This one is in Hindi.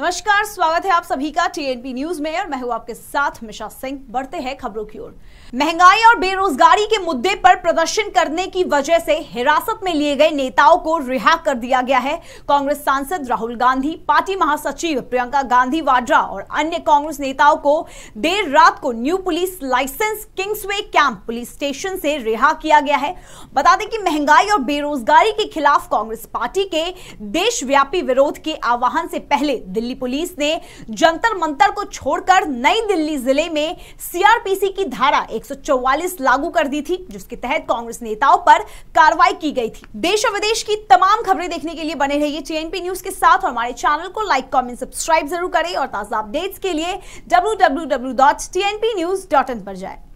नमस्कार स्वागत है आप सभी का टीएनपी न्यूज में और मैं हूं आपके साथ मिशा सिंह बढ़ते हैं खबरों की ओर महंगाई और बेरोजगारी के मुद्दे पर प्रदर्शन करने की वजह से हिरासत में लिए गए नेताओं को रिहा कर दिया गया है कांग्रेस सांसद राहुल गांधी पार्टी महासचिव प्रियंका गांधी वाड्रा और अन्य कांग्रेस नेताओं को देर रात को new police licence Kingsway Camp police station से रिहा किया गया है बता दें कि महंगाई और बेरोजगारी के खिलाफ कांग्रेस पार्टी के देशव्यापी विरोध के आह्वान से पहले दिल्ली दिल्ली पुलिस ने जंतर मंतर को छोड़कर नई दिल्ली जिले में सीआरपीसी की धारा 144 लागू कर दी थी जिसके तहत कांग्रेस नेताओं पर कार्रवाई की गई थी देश और विदेश की तमाम खबरें देखने के लिए बने रहिए टीएनपी न्यूज के साथ और हमारे चैनल को लाइक कॉमेंट सब्सक्राइब जरूर करें और ताजा अपडेट्स के लिए डब्ल्यू पर जाए